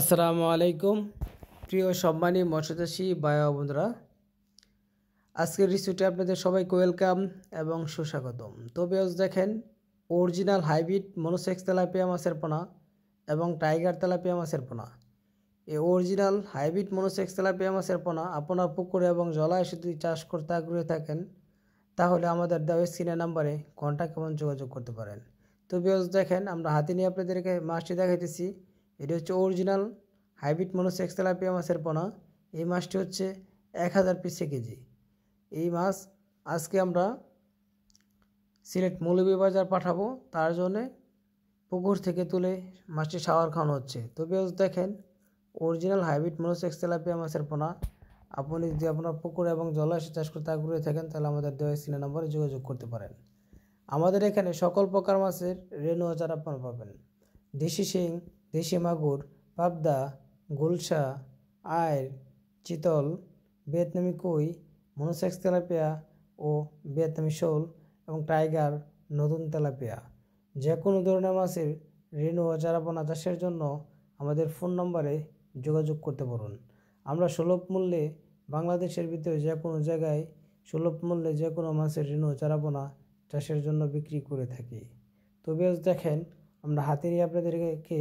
আসসালামু আলাইকুম প্রিয় সম্মানী মৎস্যচাষী বায়া বন্ধুরা আজকের রিসুটে আপনাদের সবাইকে ওয়েলকাম এবং সুস্বাগতম তবে আজ দেখেন অরিজিনাল হাইব্রিড মনোসেক্স তেলাপিয়া মাছের পোনা এবং টাইগার তেলাপিয়া মাছের পোনা এই অরিজিনাল হাইব্রিড মনোসেক্স তেলাপিয়া মাছের পোনা আপনার পুকুরে এবং জলাশয় যদি চাষ করতে আগ্রহী থাকেন তাহলে আমাদের দেওয়া স্ক্রিনের নাম্বারে কন্ট্যাক্ট এবং যোগাযোগ করতে পারেন তবে আজ দেখেন আমরা হাতে নিয়ে আপনাদেরকে মাছটি দেখাইতেছি এটি হচ্ছে অরিজিনাল হাইব্রিড মনোস এক্সেলাপিয়া মাছের পোনা এই মাছটি হচ্ছে এক হাজার পিসে কেজি এই মাছ আজকে আমরা সিলেট মৌলভীবাজার পাঠাবো তার জন্যে পুকুর থেকে তুলে মাছটি সাওয়ার খাওয়ানো হচ্ছে তবে দেখেন অরিজিনাল হাইব্রিড মানুষ এক্সেলাপিয়া মাছের পোনা আপনি যদি আপনার পুকুর এবং জলাশয় চাষ করতে আগ্রহী থাকেন তাহলে আমাদের দেওয়া সিলে নম্বরে যোগাযোগ করতে পারেন আমাদের এখানে সকল প্রকার মাছের রেনু আচার আপনারা পাবেন দেশি শিং দেশি মাগুর পাবদা গুলশা আয়ের চিতল ভিয়েতনামি কই মনোসেক্স তেলাপিয়া ও ভিয়েতনামি শোল এবং টাইগার নতুন তেলাপিয়া যে কোনো ধরনের মাছের ঋণ ও চারাপোনা চাষের জন্য আমাদের ফোন নম্বরে যোগাযোগ করতে পারুন আমরা সুলভ মূল্যে বাংলাদেশের ভিতরে যে কোনো জায়গায় সুলভ মূল্যে যে কোনো মাছের ঋণ ও চারাপোনা চাষের জন্য বিক্রি করে থাকি তবে দেখেন আমরা হাতে নিয়ে আপনাদেরকে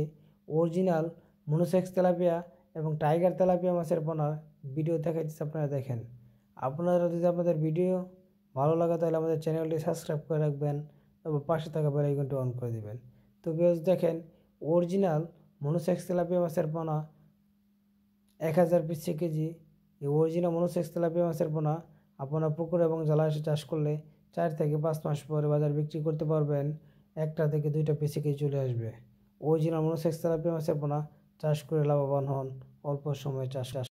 অরিজিনাল মনুসেক্স তেলাপিয়া এবং টাইগার তেলাপিয়া মাছের পোনা ভিডিও দেখাচ্ছি আপনারা দেখেন আপনারা যদি আপনাদের ভিডিও ভালো লাগে তাহলে আমাদের চ্যানেলটি সাবস্ক্রাইব করে রাখবেন এবং পাশে থাকা বেল অন করে দেবেন তো যদি দেখেন অরিজিনাল মনুসেক্স তেলাপিয়া মাছের পোনা এক হাজার পিসে কেজি এই অরিজিনাল মনুসেক্স তেলাপিয়া মাছের পোনা আপনার পুকুর এবং জলাশয়ে চাষ করলে চার থেকে পাঁচ মাস পরে বাজার বিক্রি করতে পারবেন একটা থেকে দুইটা পিসি কেজি চলে আসবে ওরিজিনাল মনোসেক্স থেরাপি মাছের পোনা চাষ করে লাভবান হন অল্প সময়ে চাষ